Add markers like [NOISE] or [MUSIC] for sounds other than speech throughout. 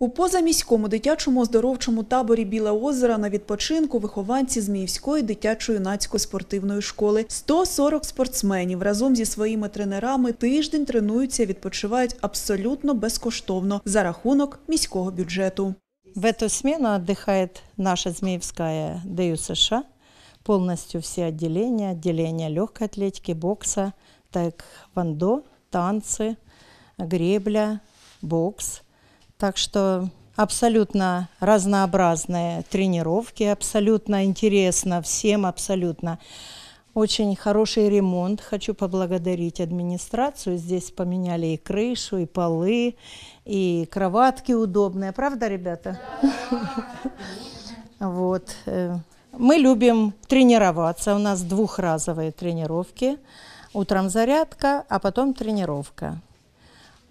У позаміському дитячому оздоровчому таборі Біле озеро на відпочинку вихованці Зміївської дитячої нацької спортивної школи 140 спортсменів разом зі своїми тренерами тиждень тренуються, і відпочивають абсолютно безкоштовно за рахунок міського бюджету. В эту смену отдыхает наша Зміївська ДЮ США, Повністю всі відділення відділення легкої атлетики, бокса, так вандо, танці, гребля, бокс – Так что абсолютно разнообразные тренировки, абсолютно интересно всем, абсолютно. Очень хороший ремонт. Хочу поблагодарить администрацию. Здесь поменяли и крышу, и полы, и кроватки удобные. Правда, ребята? Вот. Мы любим тренироваться. У нас двухразовые тренировки. Утром зарядка, а потом тренировка.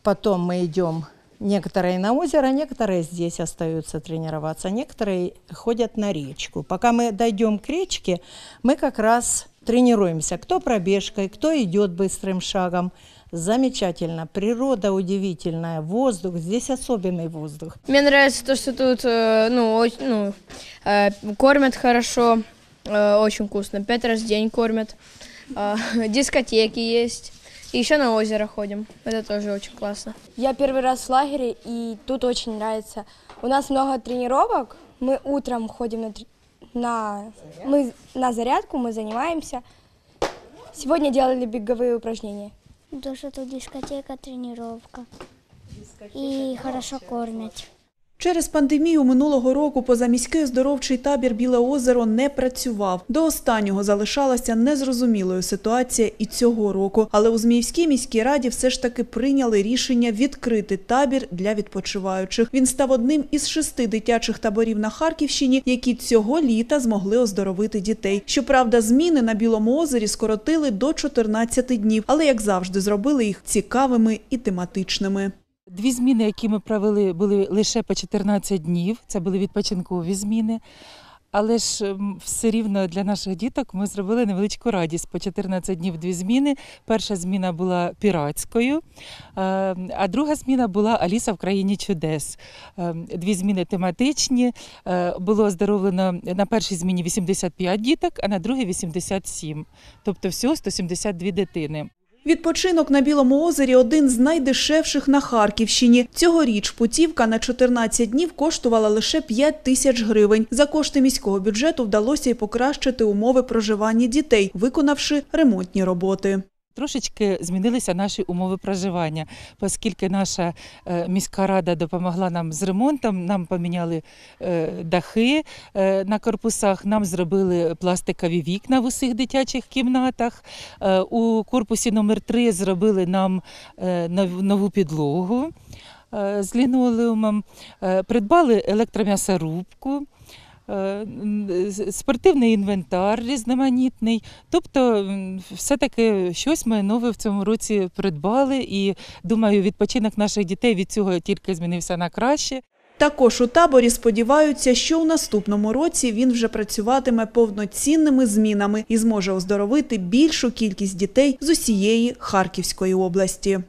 Потом мы идем Некоторые на озеро, некоторые здесь остаются тренироваться, некоторые ходят на речку. Пока мы дойдем к речке, мы как раз тренируемся. Кто пробежкой, кто идет быстрым шагом. Замечательно. Природа удивительная. Воздух. Здесь особенный воздух. Мне нравится то, что тут э, ну, ну, э, кормят хорошо. Э, очень вкусно. Пять раз в день кормят. [LAUGHS] Дискотеки есть. И еще на озеро ходим. Это тоже очень классно. Я первый раз в лагере, и тут очень нравится. У нас много тренировок. Мы утром ходим на, на, мы, на зарядку, мы занимаемся. Сегодня делали беговые упражнения. Да, Душа тут дискотека, тренировка. Дискотека, и хорошо кормят. Через пандемію минулого року позаміський оздоровчий табір Біле озеро не працював. До останнього залишалася незрозумілою ситуація і цього року. Але у Зміївській міській раді все ж таки прийняли рішення відкрити табір для відпочиваючих. Він став одним із шести дитячих таборів на Харківщині, які цього літа змогли оздоровити дітей. Щоправда, зміни на Білому озері скоротили до 14 днів, але як завжди зробили їх цікавими і тематичними. Дві зміни, які ми провели, були лише по 14 днів. Це були відпочинкові зміни. Але ж ем, все рівно для наших діток ми зробили невеличку радість по 14 днів дві зміни. Перша зміна була піратською, ем, а друга зміна була Аліса в країні чудес. Ем, дві зміни тематичні. Е, було оздоровлено на першій зміні 85 діток, а на другій 87. Тобто всього 172 дитини. Відпочинок на Білому озері один з найдешевших на Харківщині. Цьогоріч путівка на 14 днів коштувала лише 5 тисяч гривень. За кошти міського бюджету вдалося й покращити умови проживання дітей, виконавши ремонтні роботи. Трошечки змінилися наші умови проживання, оскільки наша е, міська рада допомогла нам з ремонтом, нам поміняли е, дахи е, на корпусах, нам зробили пластикові вікна в усіх дитячих кімнатах. У корпусі номер 3 зробили нам нову підлогу з лінолеумом, придбали електром'ясорубку. Е, спортивний інвентар різноманітний. Тобто, все-таки щось ми нове в цьому році придбали, і думаю, відпочинок наших дітей від цього тільки змінився на краще. Також у таборі сподіваються, що у наступному році він вже працюватиме повноцінними змінами і зможе оздоровити більшу кількість дітей з усієї Харківської області.